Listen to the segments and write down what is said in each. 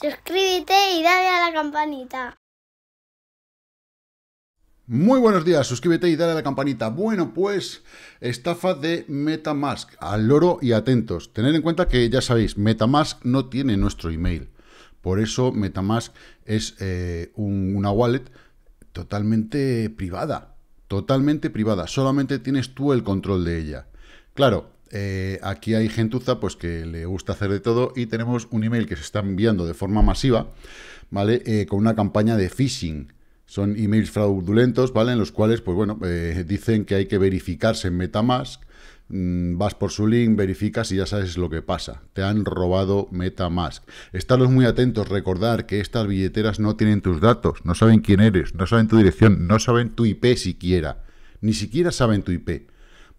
Suscríbete y dale a la campanita. Muy buenos días, suscríbete y dale a la campanita. Bueno, pues estafa de Metamask. Al loro y atentos. Tened en cuenta que ya sabéis, Metamask no tiene nuestro email. Por eso Metamask es eh, una wallet totalmente privada. Totalmente privada. Solamente tienes tú el control de ella. Claro, eh, aquí hay gentuza pues, que le gusta hacer de todo y tenemos un email que se está enviando de forma masiva, ¿vale? Eh, con una campaña de phishing. Son emails fraudulentos, ¿vale? En los cuales, pues bueno, eh, dicen que hay que verificarse en Metamask. Mm, vas por su link, verificas y ya sabes lo que pasa. Te han robado Metamask. Estaros muy atentos, recordar que estas billeteras no tienen tus datos, no saben quién eres, no saben tu dirección, no saben tu IP siquiera. Ni siquiera saben tu IP.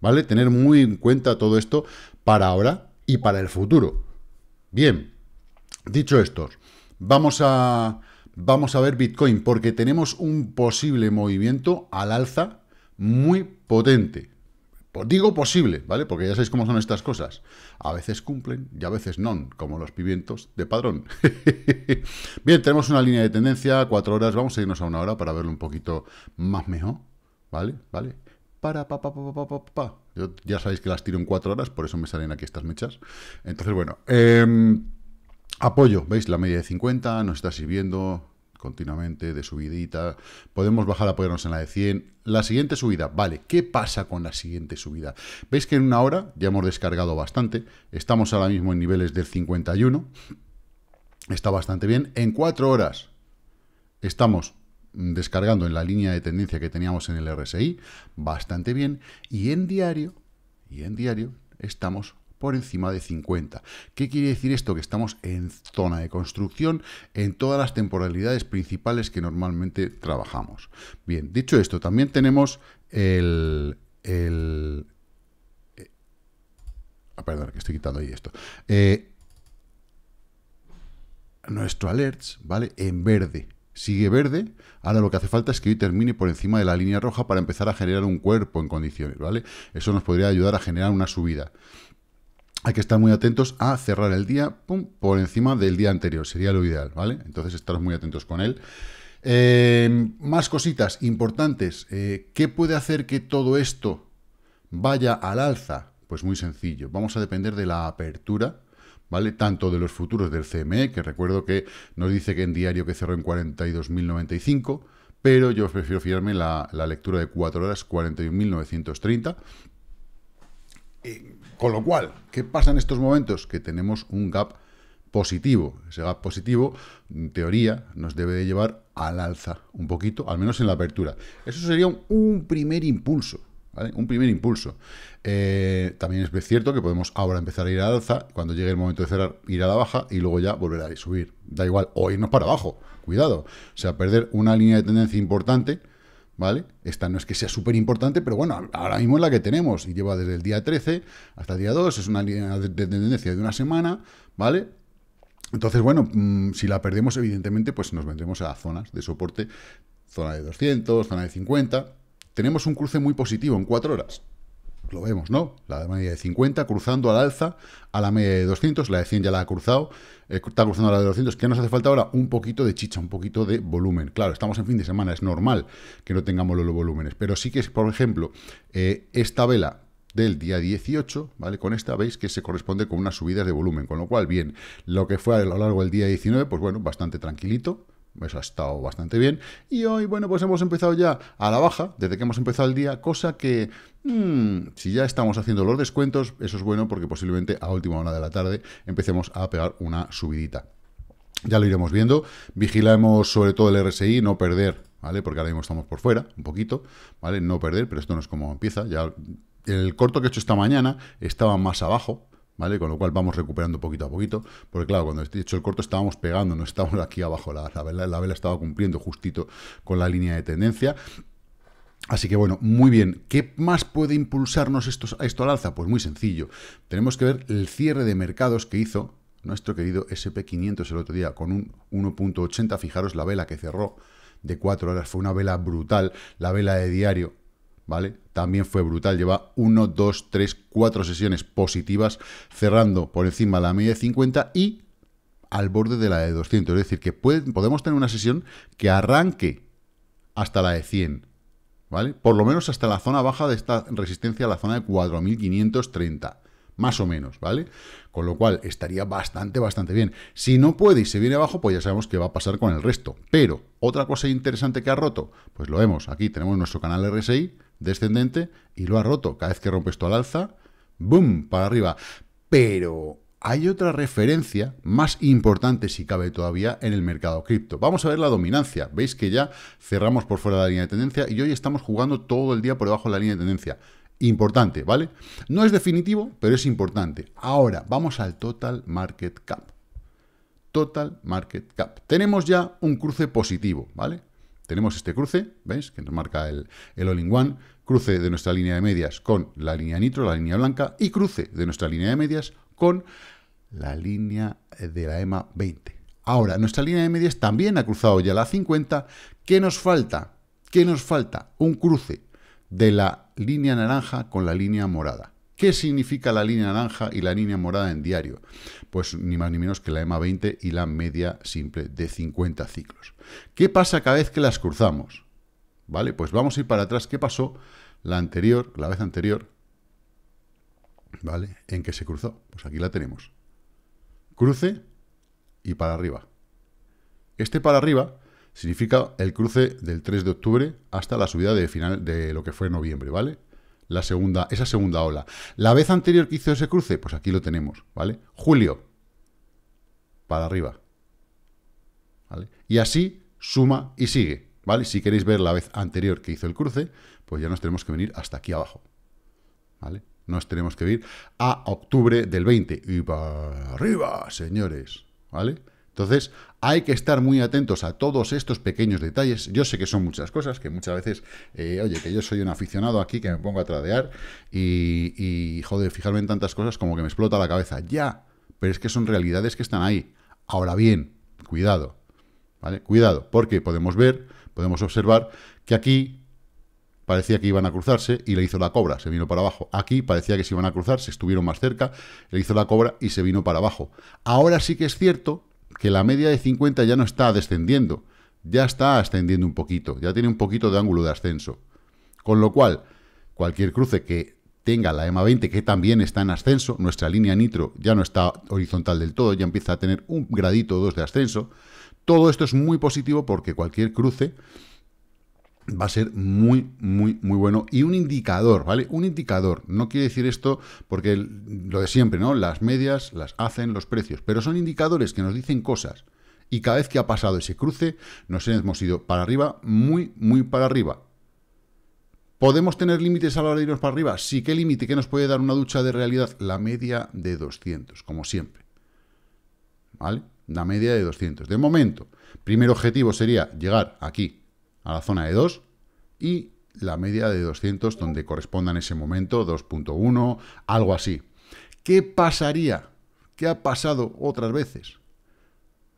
¿vale? Tener muy en cuenta todo esto para ahora y para el futuro. Bien, dicho esto, vamos a, vamos a ver Bitcoin porque tenemos un posible movimiento al alza muy potente. Pues digo posible, ¿vale? Porque ya sabéis cómo son estas cosas. A veces cumplen y a veces no, como los pimientos de padrón. Bien, tenemos una línea de tendencia, cuatro horas, vamos a irnos a una hora para verlo un poquito más mejor, ¿vale? ¿Vale? para, pa, pa, pa, pa, pa, Yo, ya sabéis que las tiro en cuatro horas, por eso me salen aquí estas mechas. Entonces, bueno, em, apoyo, ¿veis? La media de 50 nos está sirviendo continuamente de subidita. Podemos bajar a apoyarnos en la de 100. La siguiente subida, vale, ¿qué pasa con la siguiente subida? Veis que en una hora ya hemos descargado bastante. Estamos ahora mismo en niveles del 51. Está bastante bien. En cuatro horas estamos descargando en la línea de tendencia que teníamos en el RSI, bastante bien, y en diario, y en diario estamos por encima de 50. ¿Qué quiere decir esto? Que estamos en zona de construcción en todas las temporalidades principales que normalmente trabajamos. Bien, dicho esto, también tenemos el... el eh, ah, perdón, que estoy quitando ahí esto. Eh, nuestro alerts, ¿vale? En verde sigue verde, ahora lo que hace falta es que hoy termine por encima de la línea roja para empezar a generar un cuerpo en condiciones, ¿vale? Eso nos podría ayudar a generar una subida. Hay que estar muy atentos a cerrar el día por encima del día anterior, sería lo ideal, ¿vale? Entonces estaros muy atentos con él. Em, más cositas importantes. Eh, ¿Qué puede hacer que todo esto vaya al alza? Pues muy sencillo. Vamos a depender de la apertura ¿vale? Tanto de los futuros del CME, que recuerdo que nos dice que en diario que cerró en 42.095, pero yo prefiero fiarme la, la lectura de 4 horas, 41.930. Eh, con lo cual, ¿qué pasa en estos momentos? Que tenemos un gap positivo. Ese gap positivo, en teoría, nos debe de llevar al alza un poquito, al menos en la apertura. Eso sería un primer impulso. Un primer impulso. Eh, también es cierto que podemos ahora empezar a ir a alza, cuando llegue el momento de cerrar, ir a la baja y luego ya volver a subir. Da igual, o irnos para abajo, cuidado. O sea, perder una línea de tendencia importante, ¿vale? Esta no es que sea súper importante, pero bueno, ahora mismo es la que tenemos y lleva desde el día 13 hasta el día 2, es una línea de tendencia de una semana, ¿vale? Entonces, bueno, mm, si la perdemos, evidentemente, pues nos vendremos a zonas de soporte, zona de 200, zona de 50, tenemos un cruce muy positivo en 4 horas. Lo vemos, ¿no? La media de 50 cruzando al alza a la media de 200, la de 100 ya la ha cruzado, eh, está cruzando a la de 200. ¿Qué nos hace falta ahora? Un poquito de chicha, un poquito de volumen. Claro, estamos en fin de semana, es normal que no tengamos los volúmenes, pero sí que, por ejemplo, eh, esta vela del día 18, ¿vale? Con esta veis que se corresponde con unas subidas de volumen, con lo cual, bien, lo que fue a lo largo del día 19, pues bueno, bastante tranquilito, eso ha estado bastante bien. Y hoy, bueno, pues hemos empezado ya a la baja, desde que hemos empezado el día, cosa que, mm, si ya estamos haciendo los descuentos, eso es bueno porque posiblemente a última hora de la tarde empecemos a pegar una subidita. Ya lo iremos viendo. Vigilamos sobre todo el RSI, no perder, ¿vale? Porque ahora mismo estamos por fuera, un poquito, ¿vale? No perder, pero esto no es como empieza. Ya el corto que he hecho esta mañana estaba más abajo, con lo cual vamos recuperando poquito a poquito, porque claro, cuando he hecho el corto estábamos pegando, no estábamos aquí abajo, la, vela, la vela estaba cumpliendo justito con la línea de tendencia, Así que bueno, muy bien. ¿Qué más puede impulsarnos esto, esto al alza? Pues muy sencillo. Tenemos que ver el cierre de mercados que hizo nuestro querido SP500 el otro día con un 1.80. Fijaros la vela que cerró de 4 horas. Fue una vela brutal. La vela de diario ¿vale? También fue brutal, lleva 1, 2, 3, 4 sesiones positivas, cerrando por encima de la media de 50 y al borde de la de 200. Es decir, que podemos tener una sesión que arranque hasta la de 100, ¿vale? Por lo menos hasta la zona baja de esta resistencia, la zona de 4530 más o menos, ¿vale? Con lo cual estaría bastante, bastante bien. Si no puede y se viene abajo, pues ya sabemos qué va a pasar con el resto. Pero, otra cosa interesante que ha roto, pues lo vemos, aquí tenemos nuestro canal RSI, descendente y lo ha roto. Cada vez que rompe esto al alza, ¡boom! para arriba. Pero hay otra referencia más importante, si cabe todavía, en el mercado cripto. Vamos a ver la dominancia. Veis que ya cerramos por fuera de la línea de tendencia y hoy estamos jugando todo el día por debajo de la línea de tendencia. Importante, ¿vale? No es definitivo, pero es importante. Ahora, vamos al total market cap. Total market cap. Tenemos ya un cruce positivo, ¿vale? tenemos este cruce, ¿veis? Que nos marca el, el all-in-one, cruce de nuestra línea de medias con la línea nitro, la línea blanca, y cruce de nuestra línea de medias con la línea de la EMA 20. Ahora, nuestra línea de medias también ha cruzado ya la 50. ¿Qué nos falta? ¿Qué nos falta? Un cruce de la línea naranja con la línea morada. ¿Qué significa la línea naranja y la línea morada en diario? Pues ni más ni menos que la EMA 20 y la media simple de 50 ciclos. ¿Qué pasa cada vez que las cruzamos? ¿Vale? Pues vamos a ir para atrás. ¿Qué pasó la anterior, la vez anterior? ¿Vale? ¿En que se cruzó? Pues aquí la tenemos. Cruce y para arriba. Este para arriba significa el cruce del 3 de octubre hasta la subida de final de lo que fue noviembre, ¿vale? la segunda, esa segunda ola. La vez anterior que hizo ese cruce, pues aquí lo tenemos, ¿vale? Julio, para arriba. ¿vale? Y así suma y sigue, ¿vale? Si queréis ver la vez anterior que hizo el cruce, pues ya nos tenemos que venir hasta aquí abajo, ¿vale? Nos tenemos que ir a octubre del 20 y para arriba, señores, ¿vale? Entonces, hay que estar muy atentos a todos estos pequeños detalles. Yo sé que son muchas cosas, que muchas veces, eh, oye, que yo soy un aficionado aquí, que me pongo a tradear y, y, joder, fijarme en tantas cosas como que me explota la cabeza. Ya, pero es que son realidades que están ahí. Ahora bien, cuidado, ¿vale? Cuidado, porque podemos ver, podemos observar que aquí parecía que iban a cruzarse y le hizo la cobra, se vino para abajo. Aquí parecía que se iban a cruzar, se estuvieron más cerca, le hizo la cobra y se vino para abajo. Ahora sí que es cierto que la media de 50 ya no está descendiendo, ya está ascendiendo un poquito, ya tiene un poquito de ángulo de ascenso. Con lo cual, cualquier cruce que tenga la EMA 20, que también está en ascenso, nuestra línea nitro ya no está horizontal del todo, ya empieza a tener un gradito o dos de ascenso, todo esto es muy positivo porque cualquier cruce va a ser muy, muy, muy bueno. Y un indicador, ¿vale? Un indicador. No quiere decir esto porque lo de siempre, ¿no? Las medias las hacen los precios, pero son indicadores que nos dicen cosas. Y cada vez que ha pasado ese cruce, nos hemos ido para arriba, muy, muy para arriba. ¿Podemos tener límites a la hora de irnos para arriba? Sí, ¿qué límite? ¿Qué nos puede dar una ducha de realidad? La media de 200, como siempre. ¿Vale? La media de 200. De momento, primer objetivo sería llegar aquí, a la zona de 2 y la media de 200 donde corresponda en ese momento 2.1, algo así. ¿Qué pasaría? ¿Qué ha pasado otras veces?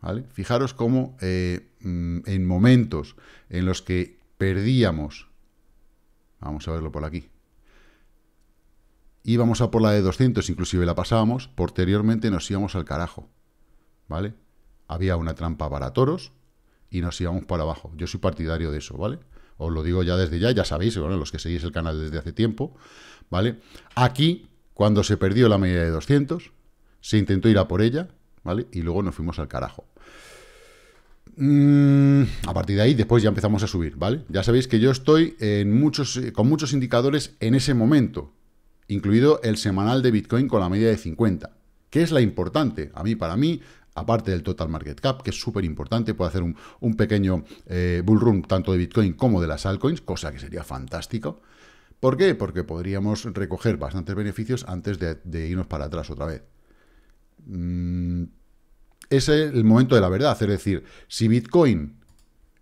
¿Vale? Fijaros cómo eh, mm, en momentos en los que perdíamos, vamos a verlo por aquí, íbamos a por la de 200, inclusive la pasábamos, posteriormente nos íbamos al carajo. ¿Vale? Había una trampa para toros, y nos íbamos para abajo. Yo soy partidario de eso, ¿vale? Os lo digo ya desde ya, ya sabéis, bueno, los que seguís el canal desde hace tiempo, ¿vale? Aquí, cuando se perdió la media de 200, se intentó ir a por ella, ¿vale? Y luego nos fuimos al carajo. Mm, a partir de ahí, después ya empezamos a subir, ¿vale? Ya sabéis que yo estoy en muchos, eh, con muchos indicadores en ese momento, incluido el semanal de Bitcoin con la media de 50, que es la importante. A mí, para mí, aparte del total market cap, que es súper importante, puede hacer un, pequeño eh, bullrun bull run tanto de Bitcoin como de las altcoins, cosa que sería fantástico. ¿Por qué? Porque podríamos recoger bastantes beneficios antes de, irnos para atrás otra vez. Mm, es el momento de la verdad, es decir, si Bitcoin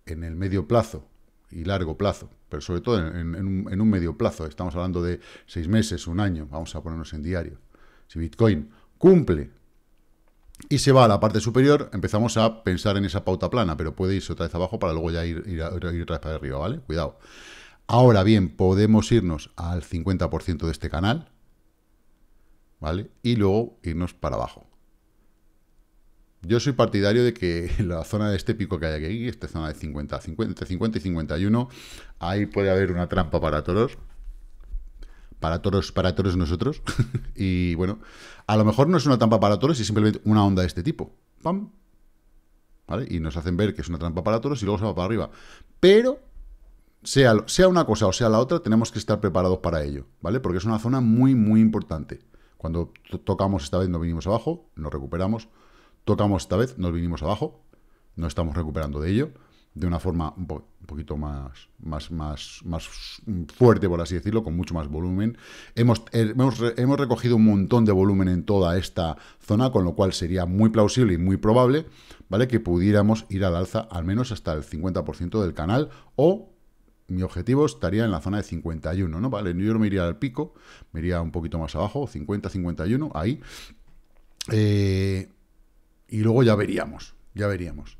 en el medio plazo y largo plazo, pero sobre todo en, en un medio plazo, estamos hablando de seis meses, un año, vamos a ponernos en diario, si Bitcoin cumple y se va a la parte superior, empezamos a pensar en esa pauta plana, pero puede irse otra vez abajo para luego ya ir, ir, otra vez para arriba, ¿vale? Cuidado. Ahora bien, podemos irnos al 50% de este canal, ¿vale? Y luego irnos para abajo. Yo soy partidario de que la zona de este pico que hay aquí, esta zona de 50, 50, 50 y 51, ahí puede haber una trampa para toros, para toros, para toros nosotros. y bueno, a lo mejor no es una trampa para toros, es simplemente una onda de este tipo. ¡Pam! ¿Vale? Y nos hacen ver que es una trampa para toros y luego se va para arriba. Pero, sea, sea una cosa o sea la otra, tenemos que estar preparados para ello, ¿vale? Porque es una zona muy, muy importante. Cuando tocamos esta vez nos vinimos abajo, nos recuperamos. Tocamos esta vez, nos vinimos abajo, no estamos recuperando de ello de una forma un, poquito más, más, más, más fuerte, por así decirlo, con mucho más volumen. Hemos, eh, hemos, recogido un montón de volumen en toda esta zona, con lo cual sería muy plausible y muy probable ¿vale? que pudiéramos ir al alza al menos hasta el 50% del canal o mi objetivo estaría en la zona de 51, ¿no? Vale, yo no me iría al pico, me iría un poquito más abajo, 50, 51, ahí. Eh, y luego ya veríamos, ya veríamos.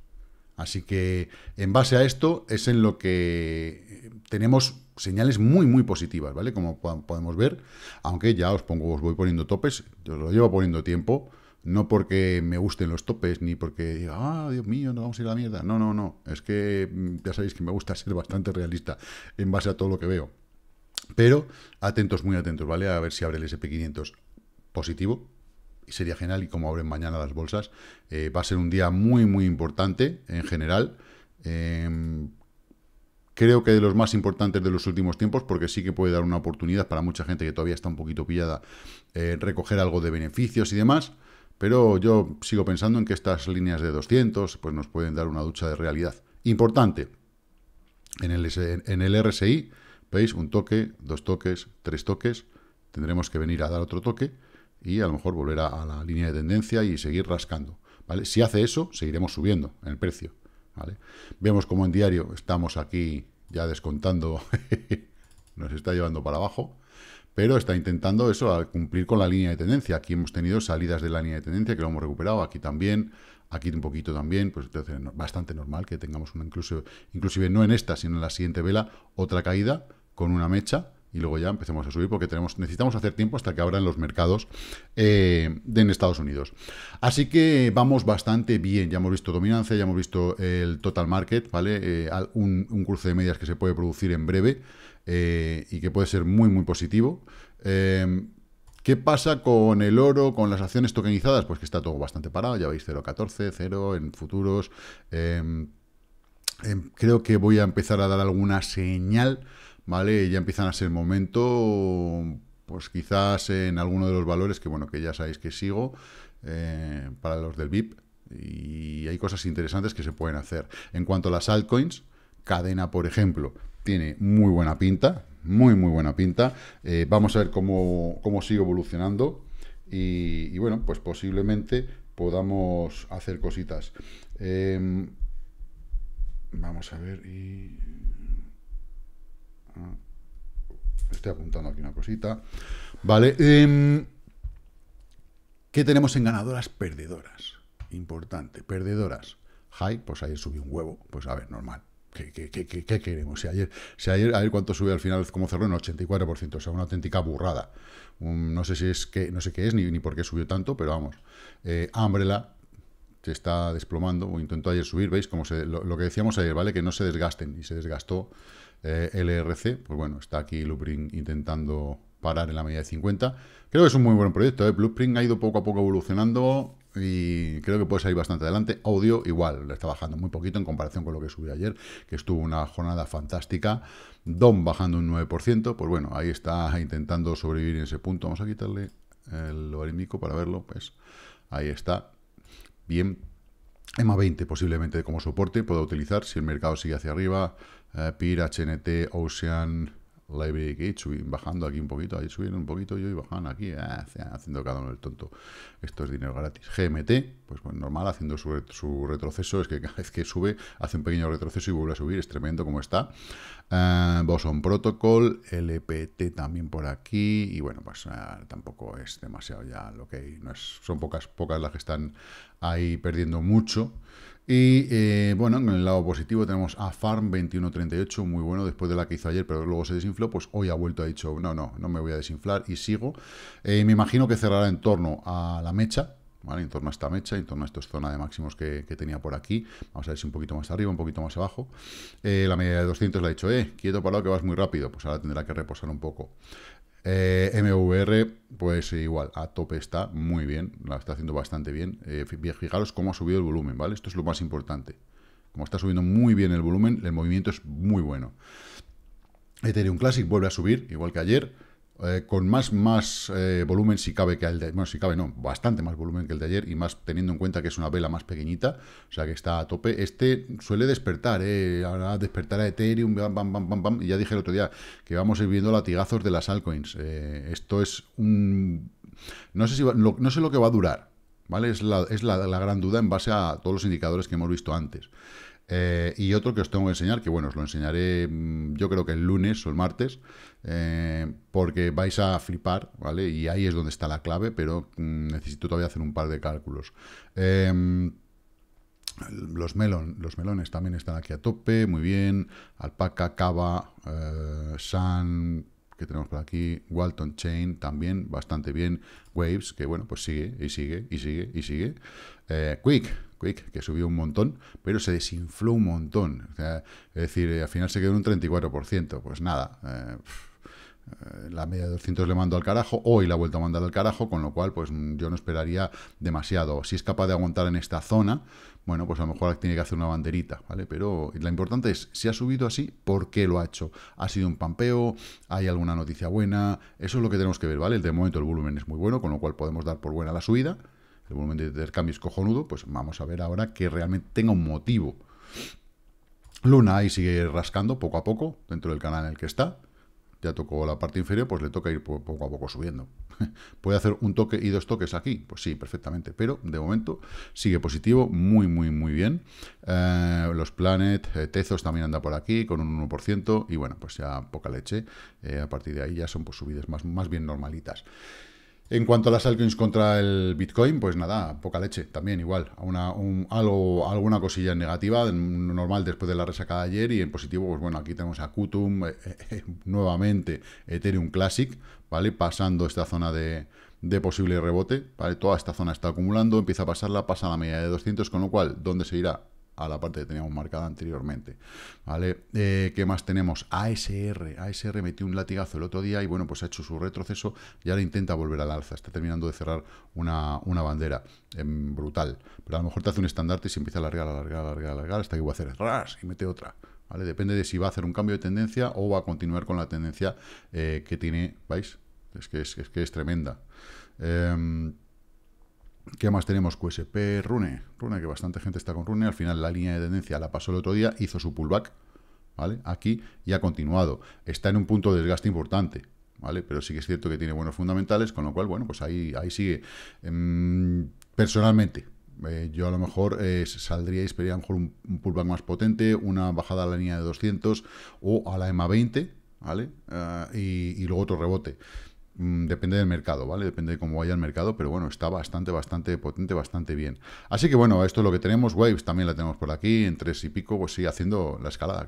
Así que en base a esto es en lo que tenemos señales muy, muy positivas, ¿vale? Como podemos ver, aunque ya os pongo, os voy poniendo topes, yo lo llevo poniendo tiempo, no porque me gusten los topes, ni porque diga, ah, Dios mío, nos vamos a ir a la mierda. No, no, no, es que mm, ya sabéis que me gusta ser bastante realista en base a todo lo que veo. Pero atentos, muy atentos, ¿vale? A ver si abre el SP500 positivo, sería genial y como abren mañana las bolsas. Eh, va a ser un día muy, muy importante en general. Em, creo que de los más importantes de los últimos tiempos, porque sí que puede dar una oportunidad para mucha gente que todavía está un poquito pillada, en eh, recoger algo de beneficios y demás. Pero yo sigo pensando en que estas líneas de 200 pues nos pueden dar una ducha de realidad. Importante, en el, en el RSI, veis, un toque, dos toques, tres toques, tendremos que venir a dar otro toque, y a lo mejor volver a, la línea de tendencia y seguir rascando. ¿vale? Si hace eso, seguiremos subiendo en el precio. ¿vale? Vemos como en diario estamos aquí ya descontando, nos está llevando para abajo, pero está intentando eso, al cumplir con la línea de tendencia. Aquí hemos tenido salidas de la línea de tendencia que lo hemos recuperado, aquí también, aquí un poquito también, pues entonces es bastante normal que tengamos una incluso, inclusive no en esta, sino en la siguiente vela, otra caída con una mecha, y luego ya empecemos a subir porque tenemos, necesitamos hacer tiempo hasta que abran los mercados eh, en Estados Unidos. Así que vamos bastante bien. Ya hemos visto dominancia, ya hemos visto el total market, ¿vale? Eh, un, un, cruce de medias que se puede producir en breve eh, y que puede ser muy, muy positivo. ¿Qué pasa con el oro, con las acciones tokenizadas? Pues que está todo bastante parado, ya veis 0.14, 0 en futuros. creo que voy a empezar a dar alguna señal ya empiezan a ser momento, pues quizás en alguno de los valores que, bueno, que ya sabéis que sigo, eh, para los del VIP, y hay cosas interesantes que se pueden hacer. En cuanto a las altcoins, Cadena, por ejemplo, tiene muy buena pinta, muy, muy buena pinta. Eh, vamos a ver cómo, cómo sigue evolucionando y, bueno, pues posiblemente podamos hacer cositas. Em, vamos a ver Mm. Estoy apuntando aquí una cosita. Vale. Em, ¿Qué tenemos en ganadoras? Perdedoras. Importante. Perdedoras. High, pues ayer subió un huevo. Pues a ver, normal. ¿Qué, qué, qué, queremos? Si ayer, ayer, a ver cuánto subió al final, como cerró en 84%, o sea, una auténtica burrada. Mm, no sé si es que, no sé qué es, ni, ni por qué subió tanto, pero vamos. ámbrela eh, se está desplomando, o intentó ayer subir, veis, como lo, que decíamos ayer, ¿vale? Que no se desgasten, y se desgastó eh, LRC, pues bueno, está aquí Blueprint intentando parar en la media de 50. Creo que es un muy buen proyecto, ¿eh? Blueprint ha ido poco a poco evolucionando y creo que puede salir bastante adelante. Audio igual, le está bajando muy poquito en comparación con lo que subí ayer, que estuvo una jornada fantástica. DOM bajando un 9%, pues bueno, ahí está intentando sobrevivir en ese punto. Vamos a quitarle el logarítmico para verlo, pues ahí está bien. EMA 20 posiblemente como soporte pueda utilizar si el mercado sigue hacia arriba. Eh, PIR, HNT, Ocean, Live bajando aquí un poquito, ahí subiendo un poquito yo y bajando aquí, ah, haciendo cada uno el tonto. Esto es dinero gratis. GMT, pues normal, haciendo su, retroceso, es que cada vez que sube, hace un pequeño retroceso y vuelve a subir, es tremendo como está. Ah, Boson Protocol, LPT también por aquí, y bueno, pues ah, tampoco es demasiado ya lo que hay, no es, son pocas, pocas las que están ahí perdiendo mucho. Y eh, bueno, en el lado positivo tenemos a Farm 2138, muy bueno, después de la que hizo ayer, pero luego se desinfló, pues hoy ha vuelto, ha dicho, no, no, no me voy a desinflar y sigo. Eh, me imagino que cerrará en torno a la mecha, ¿vale? En torno a esta mecha, en torno a esta zona de máximos que, tenía por aquí. Vamos a ver si un poquito más arriba, un poquito más abajo. Eh, la media de 200 la ha dicho, eh, quieto lo que vas muy rápido. Pues ahora tendrá que reposar un poco. Eh, MVR, pues igual, a tope está, muy bien, la está haciendo bastante bien. Eh, fijaros cómo ha subido el volumen, ¿vale? Esto es lo más importante. Como está subiendo muy bien el volumen, el movimiento es muy bueno. E Ethereum Classic vuelve a subir, igual que ayer. Eh, con más, más eh, volumen si cabe que el de bueno, si cabe no, bastante más volumen que el de ayer y más teniendo en cuenta que es una vela más pequeñita, o sea que está a tope. Este suele despertar, eh, ahora despertar a Ethereum, y ya dije el otro día que vamos a ir viendo latigazos de las altcoins. Eh, esto es un... No sé, si lo, no sé lo que va a durar, ¿vale? Es, la, es la gran duda en base a todos los indicadores que hemos visto antes. Eh, y otro que os tengo que enseñar, que bueno, os lo enseñaré mm, yo creo que el lunes o el martes, eh, porque vais a flipar, ¿vale? Y ahí es donde está la clave, pero mm, necesito todavía hacer un par de cálculos. Em, los, los melones también están aquí a tope, muy bien. Alpaca, Cava, eh, sun, que tenemos por aquí, Walton Chain también, bastante bien. Waves, que bueno, pues sigue y sigue y sigue y sigue. Quick, que subió un montón, pero se desinfló un montón. es decir, eh, al final se quedó en un 34%. Pues nada, eh, eh, la media de 200 le mando al carajo, hoy la ha vuelto a mandar al carajo, con lo cual pues mm, yo no esperaría demasiado. Si es capaz de aguantar en esta zona, bueno, pues a lo mejor tiene que hacer una banderita, ¿vale? Pero la importante es, si ha subido así, ¿por qué lo ha hecho? ¿Ha sido un pampeo? ¿Hay alguna noticia buena? Eso es lo que tenemos que ver, ¿vale? De momento el volumen es muy bueno, con lo cual podemos dar por buena la subida, el volumen de intercambio es cojonudo, pues vamos a ver ahora que realmente tenga un motivo. Luna ahí sigue rascando poco a poco dentro del canal en el que está. Ya tocó la parte inferior, pues le toca ir poco a poco subiendo. ¿Puede hacer un toque y dos toques aquí? Pues sí, perfectamente. Pero de momento sigue positivo, muy, muy, muy bien. Eh, los Planet, eh, Tezos también anda por aquí con un 1%. Y bueno, pues ya poca leche. Eh, a partir de ahí ya son pues, subidas más, más bien normalitas. En cuanto a las altcoins contra el Bitcoin, pues nada, poca leche, también igual. algo, alguna cosilla negativa, normal después de la resaca de ayer, y en positivo, pues bueno, aquí tenemos a Kutum, eh, eh, eh, nuevamente Ethereum Classic, ¿vale? Pasando esta zona de, posible rebote, ¿vale? Toda esta zona está acumulando, empieza a pasarla, pasa la media de 200, con lo cual, ¿dónde se irá? a la parte que teníamos marcada anteriormente. ¿Vale? Eh, ¿Qué más tenemos? ASR. ASR metió un latigazo el otro día y bueno, pues ha hecho su retroceso y ahora intenta volver al alza. Está terminando de cerrar una, bandera eh, brutal. Pero a lo mejor te hace un estandarte y se empieza a alargar, alargar, alargar, alargar hasta que va a hacer ras y mete otra. ¿Vale? Depende de si va a hacer un cambio de tendencia o va a continuar con la tendencia eh, que tiene, ¿veis? Es que es, que es tremenda. Em, ¿Qué más tenemos? QSP, Rune. Rune, que bastante gente está con Rune. Al final la línea de tendencia la pasó el otro día, hizo su pullback, ¿vale? Aquí ya ha continuado. Está en un punto de desgaste importante, ¿vale? Pero sí que es cierto que tiene buenos fundamentales, con lo cual, bueno, pues ahí, ahí sigue. Em, personalmente, eh, yo a lo mejor eh, saldría y esperaría mejor un, pullback más potente, una bajada a la línea de 200 o a la EMA 20, ¿vale? Ah, y, y luego otro rebote. Mm, depende del mercado, ¿vale? Depende de cómo vaya el mercado, pero bueno, está bastante, bastante potente, bastante bien. Así que bueno, esto es lo que tenemos. Waves también la tenemos por aquí, en tres y pico, pues sí, haciendo la escalada.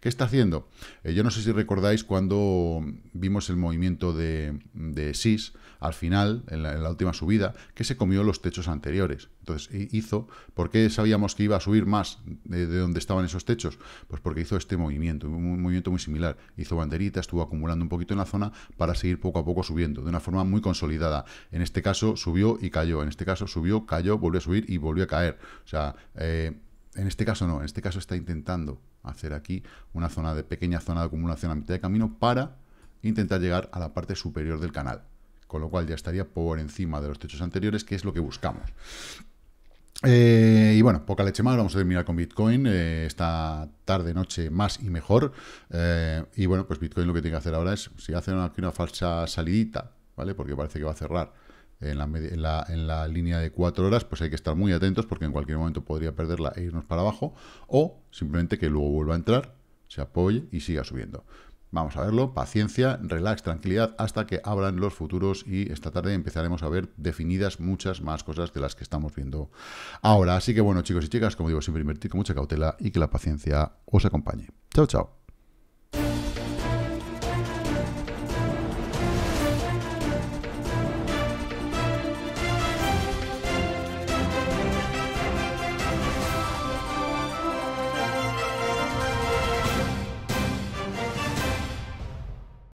¿Qué está haciendo? Eh, yo no sé si recordáis cuando vimos el movimiento de, de SIS al final, en la última subida, que se comió los techos anteriores. Entonces hizo, ¿por qué sabíamos que iba a subir más de, donde estaban esos techos? Pues porque hizo este movimiento, un movimiento muy similar. Hizo banderita, estuvo acumulando un poquito en la zona para seguir poco a poco subiendo, de una forma muy consolidada. En este caso subió y cayó, en este caso subió, cayó, volvió a subir y volvió a caer. O sea, eh, en este caso no, en este caso está intentando hacer aquí una zona de pequeña zona de acumulación a mitad de camino para intentar llegar a la parte superior del canal. Con lo cual ya estaría por encima de los techos anteriores, que es lo que buscamos. Eh, y bueno, poca leche más, vamos a terminar con Bitcoin eh, esta tarde, noche, más y mejor. Eh, y bueno, pues Bitcoin lo que tiene que hacer ahora es, si hace una, aquí una falsa salidita, ¿vale? Porque parece que va a cerrar en la, en, la, en la, línea de cuatro horas, pues hay que estar muy atentos porque en cualquier momento podría perderla e irnos para abajo. O simplemente que luego vuelva a entrar, se apoye y siga subiendo. Vamos a verlo, paciencia, relax, tranquilidad, hasta que abran los futuros y esta tarde empezaremos a ver definidas muchas más cosas de las que estamos viendo ahora. Así que bueno, chicos y chicas, como digo, siempre invertir con mucha cautela y que la paciencia os acompañe. Chao, chao.